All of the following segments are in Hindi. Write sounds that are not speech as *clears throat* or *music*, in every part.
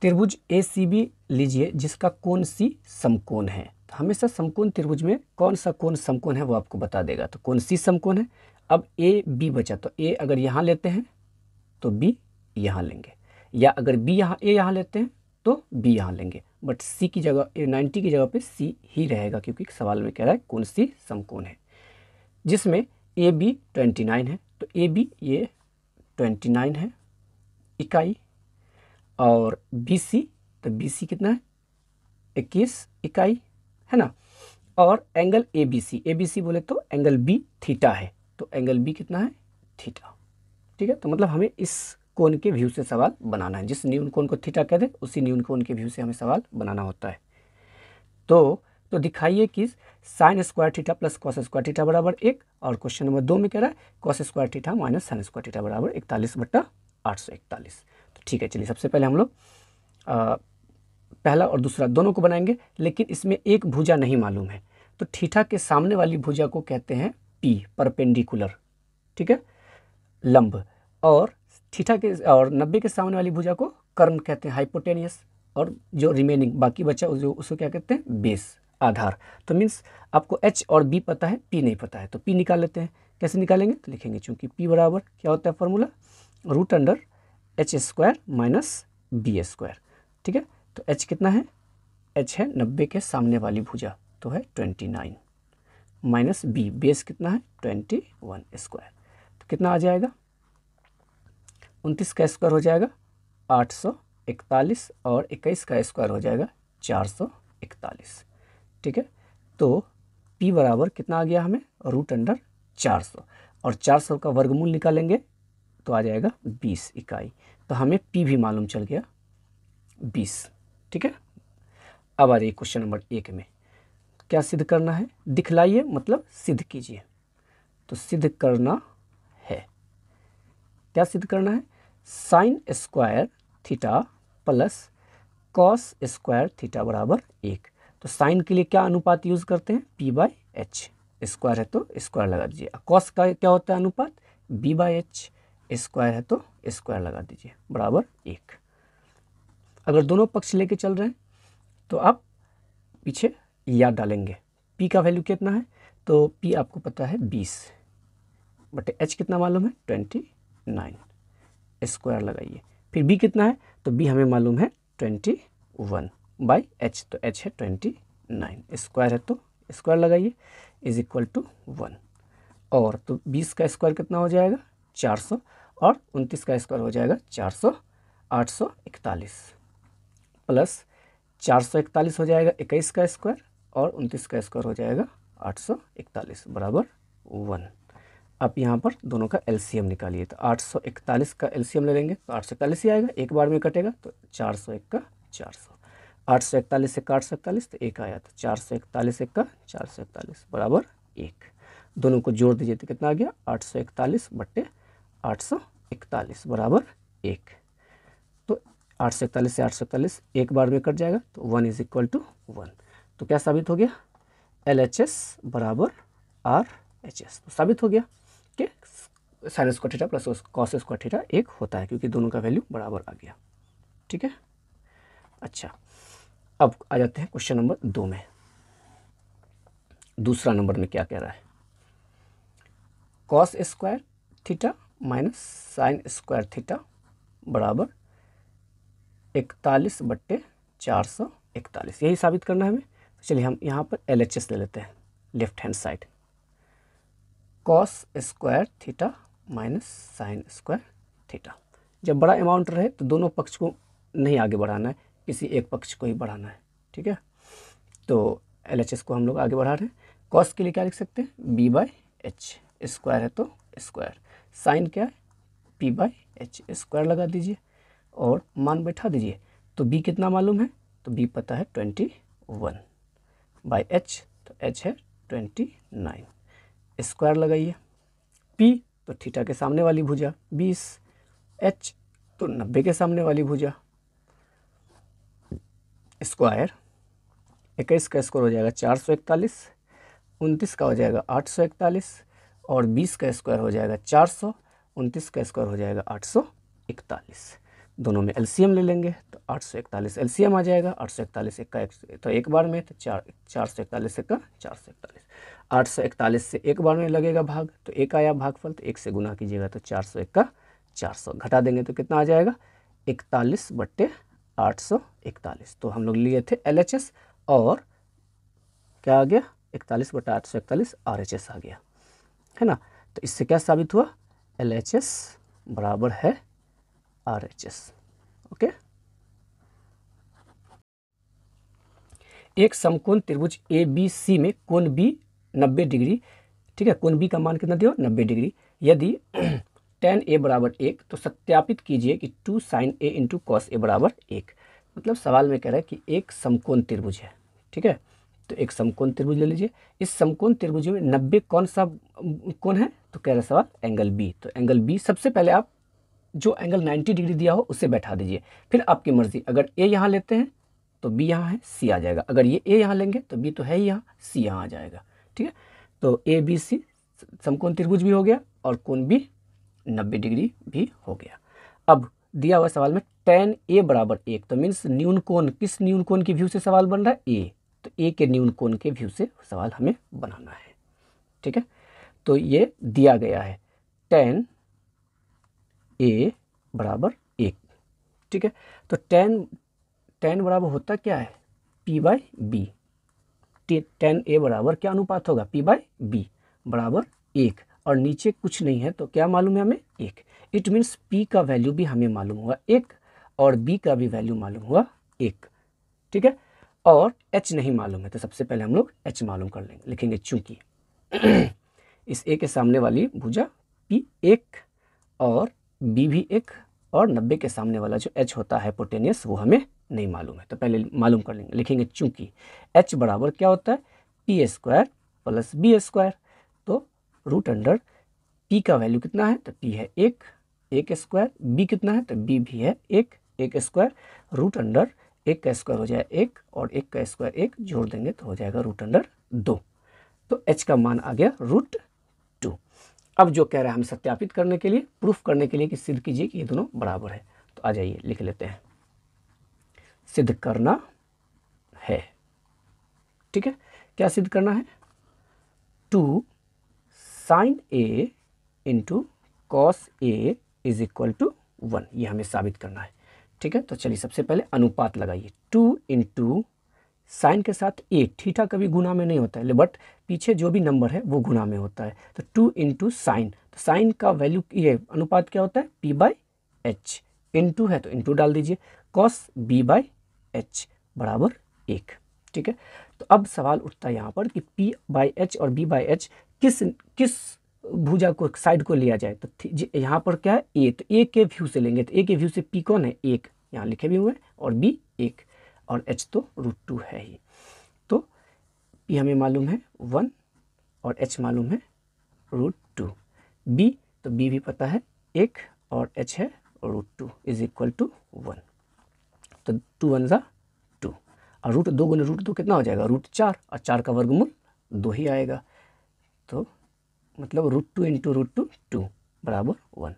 त्रिभुज ए सी बी लीजिए जिसका कोण सी समकोण है तो हमेशा समकोण त्रिभुज में कौन सा कोण समकोण है वो आपको बता देगा तो कौन सी समकोण है अब ए बी बचा तो ए अगर यहाँ लेते हैं तो बी यहाँ लेंगे या अगर बी यहाँ ए यहाँ लेते हैं तो बी यहाँ लेंगे बट सी की जगह ए नाइन्टी की जगह पे सी ही रहेगा क्योंकि सवाल में कह रहा है कौन सी समकोण है जिसमें ए बी ट्वेंटी नाइन है तो ए बी ये ट्वेंटी नाइन है इकाई और बी सी तो बी सी कितना है इक्कीस इकाई है ना और angle A B C A B C बोले तो एंगल बी थीटा है तो एंगल बी कितना है थीटा ठीक है तो मतलब हमें इस कोण के व्यू से सवाल बनाना है जिस न्यून कोण को थीटा कह दे उसी न्यून कोण के व्यू से हमें सवाल बनाना होता है तो तो दिखाइए कि sine square theta plus cos square theta बराबर एक और क्वेश्चन नंबर दो में कह रहा है cos square theta minus sine square theta बराबर इकतालीस बट्टा आठ सौ इकतालीस ठीक है चलिए सबसे पहले हम लोग पहला और दूसरा दोनों को बनाएंगे लेकिन इसमें एक भुजा नहीं मालूम है तो ठीठा के सामने वाली भुजा को कहते हैं पी परपेंडिकुलर ठीक है लंब और ठीठा के और नब्बे के सामने वाली भुजा को कर्म कहते हैं हाइपोटेनियस और जो रिमेनिंग बाकी बचा जो उसको क्या कहते हैं बेस आधार तो मीन्स आपको एच और बी पता है पी नहीं पता है तो पी निकाल लेते हैं कैसे निकालेंगे तो लिखेंगे चूंकि पी बराबर क्या होता है formula root under H square minus B square ठीक है तो एच कितना है एच है नब्बे के सामने वाली भुजा तो है twenty nine minus B base कितना है ट्वेंटी वन स्क्वायर तो कितना आ जाएगा उनतीस का स्क्वायर हो जाएगा आठ सौ इकतालीस और इक्कीस का स्क्वायर हो जाएगा चार सौ इकतालीस ठीक है तो पी बराबर कितना आ गया हमें रूट अंडर चार सौ और चार सौ का वर्गमूल निकालेंगे तो आ जाएगा बीस इकाई तो हमें पी भी मालूम चल गया बीस ठीक है अब आ जाइए क्वेश्चन नंबर एक में क्या सिद्ध करना है दिखलाइए मतलब सिद्ध कीजिए तो सिद्ध करना है क्या सिद्ध करना है sine square theta plus cos square theta बराबर एक तो साइन के लिए क्या अनुपात यूज़ करते हैं पी बाई एच स्क्वायर है तो स्क्वायर लगा दीजिए कॉस का क्या होता है अनुपात बी बाई एच स्क्वायर है तो स्क्वायर लगा दीजिए बराबर एक अगर दोनों पक्ष लेके चल रहे हैं तो आप पीछे याद डालेंगे पी का वैल्यू कितना है तो पी आपको पता है बीस बट एच कितना मालूम है ट्वेंटी नाइन स्क्वायर लगाइए फिर बी कितना है तो बी हमें मालूम है ट्वेंटी वन बाई एच तो एच है ट्वेंटी नाइन स्क्वायर है तो स्क्वायर लगाइए इज इक्वल टू वन और तो बीस का स्क्वायर कितना हो जाएगा चार सौ और उनतीस का स्क्वायर हो जाएगा चार सौ आठ सौ इकतालीस प्लस चार सौ इकतालीस हो जाएगा इक्कीस का स्क्वायर और उनतीस का स्क्वायर हो जाएगा आठ सौ इकतालीस बराबर वन अब यहाँ पर दोनों का एलसीएम निकालिए तो आठ सौ इकतालीस का एलसीएम ले लेंगे तो आठ सौ इकतालीस ही आएगा एक बार में कटेगा तो चार सौ एक का चार सौ आठ सौ इकतालीस से आठ सौ इकतालीस तो एक आया तो चार सौ इकतालीस एक का चार सौ इकतालीस बराबर एक दोनों को जोड़ दीजिए तो कितना आ गया आठ सौ इकतालीस बट्टे आठ सौ इकतालीस बराबर एक तो आठ सौ इकतालीस से आठ सौ इकतालीस एक बार में कट जाएगा तो one is equal to one तो क्या साबित हो गया एल एच एस बराबर आर एच एस तो साबित हो गया कि sine square theta plus cos square theta एक होता है क्योंकि दोनों का वैल्यू बराबर आ गया ठीक है अच्छा अब आ जाते हैं क्वेश्चन नंबर दो में दूसरा नंबर में क्या कह रहा है cos square theta minus sine square theta बराबर इकतालीस बट्टे चार सौ इकतालीस यही साबित करना है हमें तो चलिए हम यहाँ पर एल एच एस ले लेते हैं left hand side cos square theta minus sine square theta जब बड़ा अमाउंट रहे तो दोनों पक्ष को नहीं आगे बढ़ाना है किसी एक पक्ष को ही बढ़ाना है ठीक है तो एल एच एस को हम लोग आगे बढ़ा रहे हैं कॉस के लिए क्या लिख सकते हैं बी बाई एच स्क्वायर है तो स्क्वायर साइन क्या है पी बाई एच स्क्वायर लगा दीजिए और मान बैठा दीजिए तो बी कितना मालूम है तो बी पता है ट्वेंटी वन बाई एच तो एच है ट्वेंटी नाइन स्क्वायर लगाइए पी तो थीटा के सामने वाली भुजा बीस एच तो नब्बे के सामने वाली भुजा स्क्वायर इक्कीस का स्क्वायर हो जाएगा चार सौ इकतालीस उनतीस का हो जाएगा आठ सौ इकतालीस और बीस का स्क्वायर हो जाएगा चार सौ उनतीस का स्क्वायर हो जाएगा आठ सौ इकतालीस दोनों में एलसीएम ले लेंगे तो आठ सौ इकतालीस एलसीएम आ जाएगा आठ सौ इकतालीस एक का एक तो एक बार में तो चार चार सौ इकतालीस एक का चार सौ इकतालीस आठ सौ इकतालीस से एक बार में लगेगा भाग तो एक आया भागफल तो एक से गुना कीजिएगा तो चार सौ एक का चार सौ घटा देंगे तो कितना आ जाएगा इकतालीस बट्टे आठ सौ इकतालीस तो हम लोग लिए थे एल एच एस और क्या आ गया इकतालीस बटा आठ सौ इकतालीस आर एच एस आ गया है ना तो इससे क्या साबित हुआ एल एच एस बराबर है आर एच एस ओके एक समकोण त्रिभुज ए बी सी में कोण बी 90 डिग्री ठीक है कोण बी का मान कितना दिया नब्बे डिग्री यदि टेन *clears throat* ए बराबर एक तो सत्यापित कीजिए कि two sine A into cos A बराबर एक मतलब सवाल में कह रहा है कि एक समकोण त्रिभुज है ठीक है तो एक समकोण त्रिभुज ले लीजिए इस समकोण त्रिभुज में नब्बे कौन सा कौन है तो कह रहा सवाल एंगल बी तो एंगल बी सबसे पहले आप जो एंगल 90 डिग्री दिया हो उसे बैठा दीजिए फिर आपकी मर्जी अगर ए यहाँ लेते हैं तो बी यहाँ है सी आ जाएगा अगर ये ए यहाँ लेंगे तो बी तो है ही यहाँ सी यहाँ आ जाएगा ठीक है तो ए बी सी समकोण त्रिभुज भी हो गया और कौन भी नब्बे डिग्री भी हो गया अब दिया हुआ सवाल में टेन ए बराबर एक तो मीन्स न्यून कोण किस न्यून कोण की व्यू से सवाल बन रहा है ए तो ए के न्यून कोण के व्यू से सवाल हमें बनाना है ठीक है तो ये दिया गया है टेन ए बराबर एक ठीक है तो टेन टेन बराबर होता क्या है P by B tan A बराबर क्या अनुपात होगा पी बाई बी बराबर एक और नीचे कुछ नहीं है तो क्या मालूम है हमें एक इट मीन्स पी का वैल्यू भी हमें मालूम हुआ एक और बी का भी वैल्यू मालूम हुआ एक ठीक है और एच नहीं मालूम है तो सबसे पहले हम लोग एच मालूम कर लेंगे लिखेंगे चूंकि *clears throat* इस ए के सामने वाली भुजा पी एक और बी भी एक और नब्बे के सामने वाला जो एच होता है पोटेनियस वो हमें नहीं मालूम है तो पहले मालूम कर लेंगे लिखेंगे चूंकि एच बराबर क्या होता है P square plus B square तो रूट अंडर पी का वैल्यू कितना है तो पी है एक एक स्क्वायर बी कितना है तो बी भी है एक एक स्क्वायर रूट अंडर एक का स्क्वायर हो जाए एक और एक का स्क्वायर एक जोड़ देंगे तो हो जाएगा रूट अंडर दो तो एच का मान आ गया रूट टू अब जो कह रहा है हम सत्यापित करने के लिए प्रूफ करने के लिए कि सिद्ध कीजिए कि ये दोनों बराबर है तो आ जाइए लिख लेते हैं सिद्ध करना है ठीक है क्या सिद्ध करना है two sine A into cos A is equal to one ये हमें साबित करना है ठीक है तो चलिए सबसे पहले अनुपात लगाइए टू इंटू साइन के साथ ए ठीठा कभी गुना में नहीं होता है बट पीछे जो भी नंबर है वो गुना में होता है तो टू इन टू साइन तो साइन का वैल्यू ये अनुपात क्या होता है P by H into है तो इन टू डाल दीजिए कॉस बी बाई एच बराबर एक ठीक है तो अब सवाल उठता है यहाँ पर कि पी बाई एच और बी बाई एच किस किस भुजा को साइड को लिया जाए तो यहाँ पर क्या है ए तो ए के व्यू से लेंगे तो ए के व्यू से पी कौन है एक यहाँ लिखे भी हुए और बी एक और एच तो रूट टू है ही तो पी हमें मालूम है वन और एच मालूम है रूट टू बी तो बी भी पता है एक और एच है root two is equal to one तो टू वन ज़ा टू और रूट दो गुना रूट दो कितना हो जाएगा रूट चार और चार का वर्गमूल दो ही आएगा तो मतलब root two into root two two बराबर वन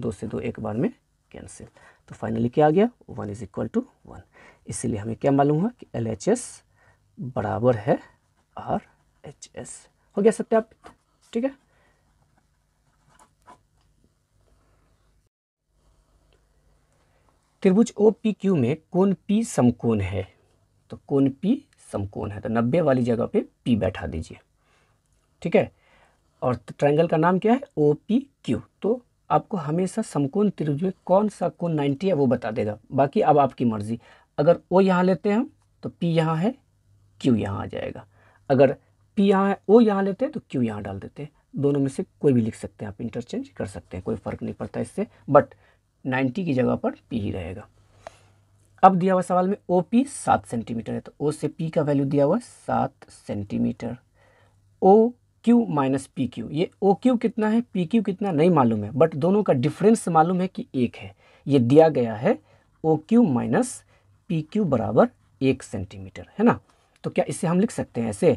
दो से दो एक बार में कैंसिल तो फाइनली क्या आ गया one is equal to one इसीलिए हमें क्या मालूम हुआ कि एल एच एस बराबर है आर एच एस हो गया सत्यापित ठीक है त्रिभुज ओ पी क्यू में कौन पी समकोण है तो कौन पी समकोण है तो नब्बे वाली जगह पे पी बैठा दीजिए ठीक है और ट्रायंगल का नाम क्या है ओ पी क्यू तो आपको हमेशा समकोण त्रिभुज में कौन सा कोण 90 है वो बता देगा बाकी अब आपकी मर्ज़ी अगर ओ यहाँ लेते हैं हम तो पी यहाँ है क्यू यहाँ आ जाएगा अगर पी यहाँ है ओ यहाँ लेते हैं तो क्यू यहाँ डाल देते हैं दोनों में से कोई भी लिख सकते हैं आप इंटरचेंज कर सकते हैं कोई फ़र्क नहीं पड़ता इससे बट नाइन्टी की जगह पर पी ही रहेगा अब दिया हुआ सवाल में ओ पी सात सेंटीमीटर है तो ओ से पी का वैल्यू दिया हुआ सात centimetre O Q minus P Q ये ओ क्यू कितना है पी क्यू कितना नहीं मालूम है बट दोनों का डिफरेंस मालूम है कि एक है ये दिया गया है O Q minus P Q बराबर एक सेंटीमीटर है ना तो क्या इसे हम लिख सकते हैं ऐसे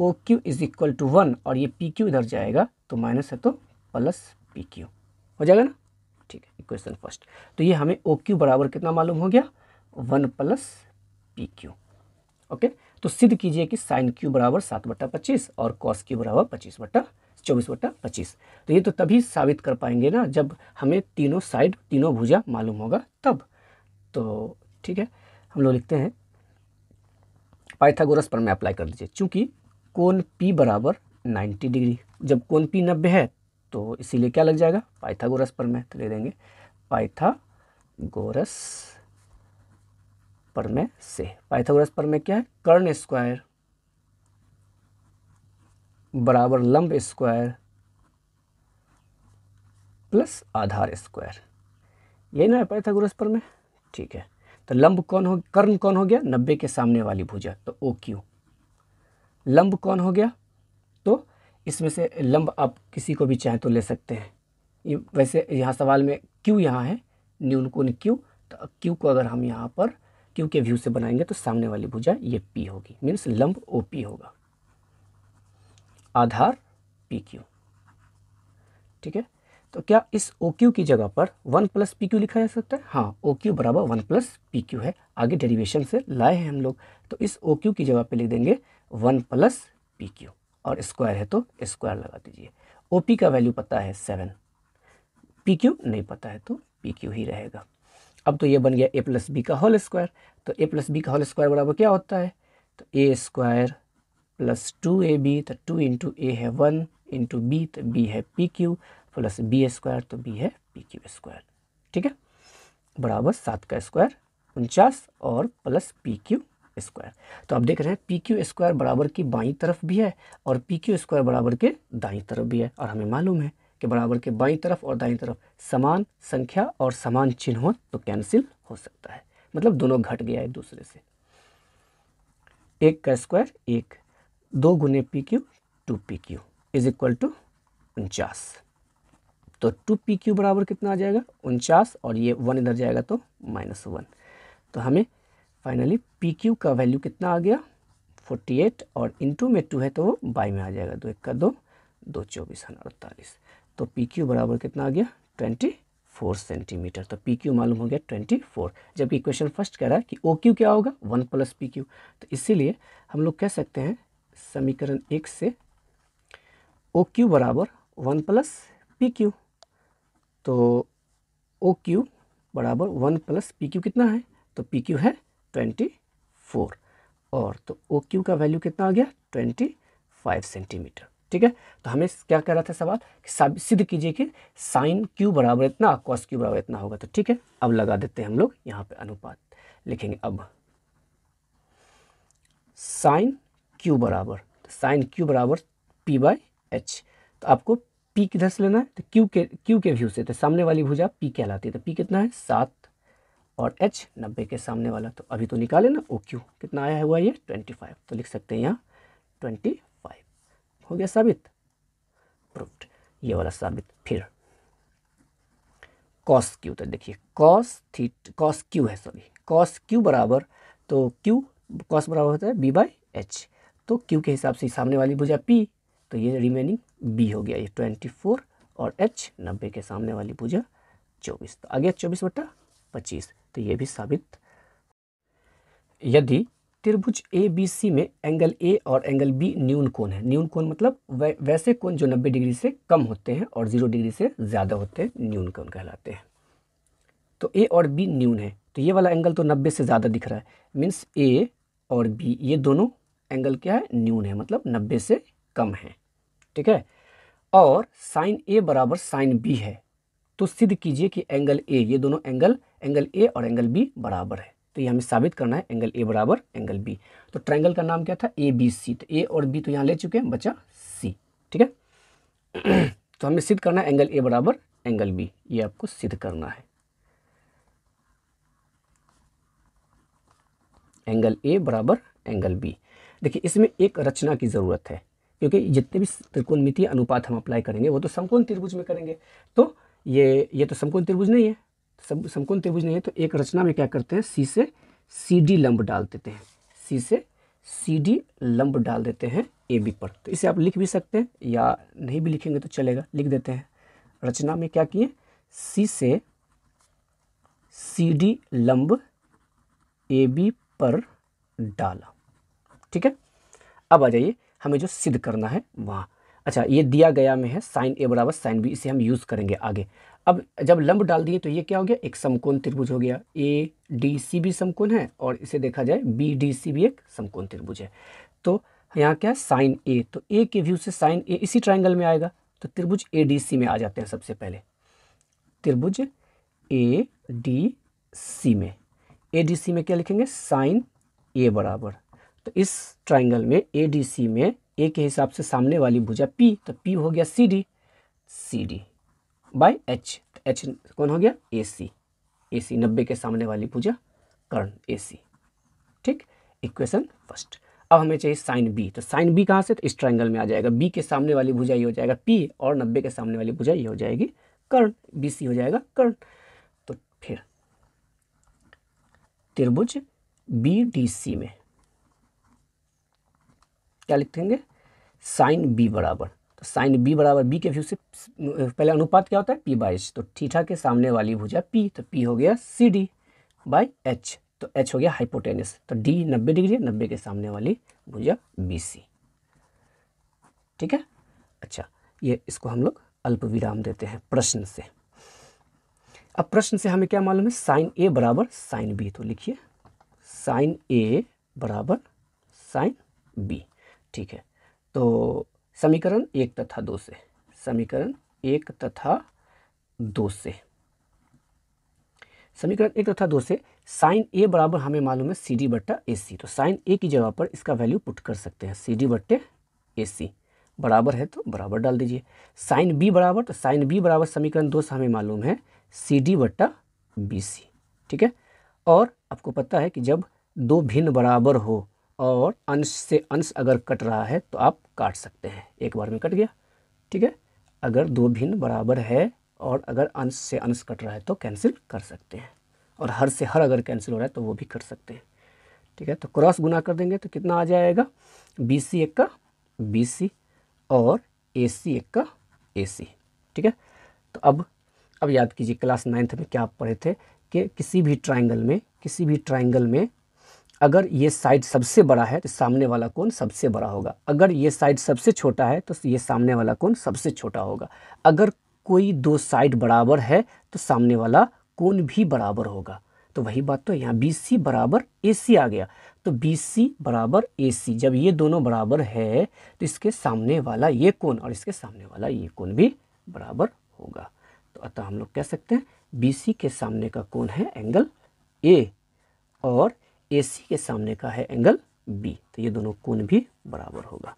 O Q is equal to one और ये पी क्यू इधर जाएगा तो माइनस है तो प्लस पी क्यू हो जाएगा ना ठीक है इक्वेशन फर्स्ट तो ये हमें ओ क्यू बराबर कितना मालूम हो गया one plus P Q okay तो सिद्ध कीजिए कि साइन क्यू बराबर सात बट्टा पच्चीस और कॉस क्यू बराबर पच्चीस बट्टा चौबीस बट्टा पच्चीस तो ये तो तभी साबित कर पाएंगे ना जब हमें तीनों साइड तीनों भुजा मालूम होगा तब तो ठीक है हम लोग लिखते हैं पाइथागोरस पर मैं अप्लाई कर दीजिए चूँकि कोन पी बराबर नाइन्टी डिग्री जब कोन पी नब्बे है तो इसीलिए क्या लग जाएगा पाइथागोरस पर मैं तो ले देंगे पाइथागोरस पर में से पाइथागोरस पर में क्या है कर्ण स्क्वायर बराबर लंब स्क्वायर प्लस आधार स्क्वायर यही ना है पाइथागोरस पर में ठीक है तो लंब कौन हो कर्ण कौन हो गया नब्बे के सामने वाली भुजा तो ओ क्यू लंब कौन हो गया तो इसमें से लंब आप किसी को भी चाहें तो ले सकते हैं ये वैसे यहाँ सवाल में क्यू यहाँ है न्यून कोण क्यू तो क्यू को अगर हम यहाँ पर क्यू के व्यू से बनाएंगे तो सामने वाली भुजा ये पी होगी मीन्स लंब ओ पी होगा आधार पी क्यू ठीक है तो क्या इस ओ क्यू की जगह पर वन प्लस पी क्यू लिखा जा सकता है हाँ ओ क्यू बराबर वन प्लस पी क्यू है आगे डेरिवेशन से लाए हैं हम लोग तो इस ओ क्यू की जगह पे लिख देंगे वन प्लस पी क्यू और स्क्वायर है तो स्क्वायर लगा दीजिए ओ पी का वैल्यू पता है सेवन पी क्यू नहीं पता है तो पी क्यू ही रहेगा अब तो ये बन गया ए प्लस बी का होल स्क्वायर तो ए प्लस बी का होल स्क्वायर बराबर क्या होता है तो A square plus two A B तो टू इंटू ए है वन इंटू बी तो बी है P Q plus B square तो बी है पी क्यू स्क्वायर ठीक है बराबर सात का स्क्वायर उनचास और प्लस पी क्यू स्क्वायर तो आप देख रहे हैं पी क्यू स्क्वायर बराबर की बाई तरफ भी है और पी क्यू स्क्वायर बराबर के दाई तरफ भी है और हमें मालूम है के बराबर के बाई तरफ और दाई तरफ समान संख्या और समान चिन्ह हो तो कैंसिल हो सकता है मतलब दोनों घट गया है दूसरे से एक का स्क्वायर एक दो गुने P Q two P Q is equal to उनचास तो टू पी क्यू बराबर कितना आ जाएगा उनचास और ये वन इधर जाएगा तो माइनस वन तो हमें फाइनली पी क्यू का वैल्यू कितना आ गया फोर्टी एट और इंटू में टू है तो वो बाई में आ जाएगा दो एक का दो दो चौबीस अड़तालीस तो पी क्यू बराबर कितना आ गया ट्वेंटी फोर सेंटीमीटर तो पी क्यू मालूम हो गया ट्वेंटी फोर जबकि क्वेश्चन फर्स्ट कह रहा है कि ओ क्यू क्या होगा वन प्लस पी क्यू तो इसीलिए हम लोग कह सकते हैं समीकरण एक से ओ क्यू बराबर वन प्लस पी क्यू तो ओ क्यू बराबर वन प्लस पी क्यू कितना है तो पी क्यू है ट्वेंटी फोर और तो ओ क्यू का वैल्यू कितना आ गया ट्वेंटी फाइव सेंटीमीटर ठीक है तो हमें क्या कह रहा था सवाल कि सिद्ध कीजिए कि साइन क्यू बराबर इतना कॉस क्यू बराबर इतना होगा तो ठीक है अब लगा देते हैं हम लोग यहाँ पे अनुपात लिखेंगे अब साइन क्यू बराबर तो साइन क्यू बराबर पी बाई एच तो आपको पी किधर से लेना है तो क्यू के क्यू के व्यू से तो सामने वाली भुजा पी कहलाती है तो पी कितना है सात और एच नब्बे के सामने वाला तो अभी तो निकाले ना ओ क्यू कितना आया हुआ ये ट्वेंटी फाइव तो लिख सकते हैं यहाँ ट्वेंटी हो गया साबित प्रूफ्ड ये वाला साबित फिर कॉस क्यू तो देखिए कॉस थी कॉस क्यू है सॉरी कॉस क्यू बराबर तो क्यू कॉस बराबर होता है बी बाई एच तो क्यू के हिसाब से सामने वाली भुजा पी तो ये रिमेनिंग बी हो गया ये ट्वेंटी फोर और एच नब्बे के सामने वाली भुजा चौबीस तो आ गया चौबीस बटा पच्चीस तो ये भी साबित यदि त्रिभुज ए बी सी में एंगल ए और एंगल बी न्यून कोण है न्यून कोण मतलब वै, वैसे कोण जो 90 डिग्री से कम होते हैं और जीरो डिग्री से ज़्यादा होते हैं न्यून कोण कहलाते हैं तो ए और बी न्यून है तो ये वाला एंगल तो 90 से ज़्यादा दिख रहा है मीन्स ए और बी ये दोनों एंगल क्या है न्यून है मतलब नब्बे से कम है ठीक है और साइन ए बराबर साइन बी है तो सिद्ध कीजिए कि एंगल ए ये दोनों एंगल एंगल ए और एंगल बी बराबर है तो ये हमें साबित करना है एंगल ए बराबर एंगल बी तो ट्राइंगल का नाम क्या था ए बी सी तो ए और बी तो यहाँ ले चुके हैं बचा सी ठीक है *clears throat* तो हमें सिद्ध करना है एंगल ए बराबर एंगल बी ये आपको सिद्ध करना है एंगल ए बराबर एंगल बी देखिए इसमें एक रचना की ज़रूरत है क्योंकि जितने भी त्रिकोणमितीय अनुपात हम अप्लाई करेंगे वो तो समकोण त्रिभुज में करेंगे तो ये ये तो समकोण त्रिभुज नहीं है सब समकोण त्रिभुज नहीं है तो एक रचना में क्या करते हैं सी से सी डी लंब डाल देते हैं सी से सी डी लंब डाल देते हैं ए बी पर तो इसे आप लिख भी सकते हैं या नहीं भी लिखेंगे तो चलेगा लिख देते हैं रचना में क्या किए सी से सी डी लंब ए बी पर डाला ठीक है अब आ जाइए हमें जो सिद्ध करना है वहाँ अच्छा ये दिया गया में है साइन ए बराबर साइन बी इसे हम यूज़ करेंगे आगे अब जब लंब डाल दिए तो ये क्या हो गया एक समकोण त्रिभुज हो गया ए डी सी भी समकोण है और इसे देखा जाए बी डी सी भी एक समकोण त्रिभुज है तो यहाँ क्या है साइन ए तो ए के व्यू से साइन ए इसी ट्राइंगल में आएगा तो त्रिभुज ए डी सी में आ जाते हैं सबसे पहले त्रिभुज ए डी सी में ए डी सी में क्या लिखेंगे साइन ए बराबर तो इस ट्राइंगल में ए डी सी में ए के हिसाब से सामने वाली भुजा पी तो पी हो गया C D C D by H H कौन हो गया ए सी ए सी नब्बे के सामने वाली पूजा कर्ण ए सी ठीक इक्वेशन फर्स्ट अब हमें चाहिए साइन बी तो साइन बी कहाँ से तो इस ट्राइंगल में आ जाएगा बी के सामने वाली भुजा ये हो जाएगा पी और नब्बे के सामने वाली भुजा ये हो जाएगी कर्ण बी सी हो जाएगा कर्ण तो फिर त्रिभुज बी डी सी में क्या लिखेंगे साइन बी बराबर तो साइन बी बराबर बी के व्यू से पहले अनुपात क्या होता है पी बाई एच तो ठीठा के सामने वाली भुजा पी तो पी हो गया सी डी बाई एच तो एच हो गया हाइपोटेनिस तो डी नब्बे डिग्री नब्बे के सामने वाली भुजा बी सी ठीक है अच्छा ये इसको हम लोग अल्प विराम देते हैं प्रश्न से अब प्रश्न से हमें क्या मालूम है साइन ए बराबर साइन बी तो लिखिए साइन ए बराबर साइन बी ठीक है तो समीकरण एक तथा दो से समीकरण एक तथा दो से समीकरण एक तथा दो से साइन ए बराबर हमें मालूम है सी डी बट्टा ए सी तो साइन ए की जगह पर इसका वैल्यू पुट कर सकते हैं सी डी बट्टे ए सी बराबर है तो बराबर डाल दीजिए साइन बी बराबर तो साइन बी बराबर समीकरण दो से हमें मालूम है सी डी बट्टा बी सी ठीक है और आपको पता है कि जब दो भिन्न बराबर हो और अंश से अंश अगर कट रहा है तो आप काट सकते हैं एक बार में कट गया ठीक है अगर दो भिन्न बराबर है और अगर अंश से अंश कट रहा है तो कैंसिल कर सकते हैं और हर से हर अगर कैंसिल हो रहा है तो वो भी कर सकते हैं ठीक है तो क्रॉस गुना कर देंगे तो कितना आ जाएगा बी सी एक का बी सी और ए सी एक का ए सी ठीक है तो अब अब याद कीजिए क्लास नाइन्थ में क्या आप पढ़े थे कि किसी भी ट्राइंगल में किसी भी ट्राइंगल में अगर ये साइड सबसे बड़ा है तो सामने वाला कोण सबसे बड़ा होगा अगर ये साइड सबसे छोटा है तो ये सामने वाला कोण सबसे छोटा होगा अगर कोई दो साइड बराबर है तो सामने वाला कोण भी बराबर होगा तो वही बात तो यहाँ बी सी बराबर ए सी आ गया तो बी सी बराबर ए सी जब ये दोनों बराबर है तो इसके सामने वाला ये कोण और इसके सामने वाला ये कोण भी बराबर होगा तो अतः हम लोग कह सकते हैं बी सी के सामने का कोण है एंगल ए और ए के सामने का है एंगल बी तो ये दोनों कोण भी बराबर होगा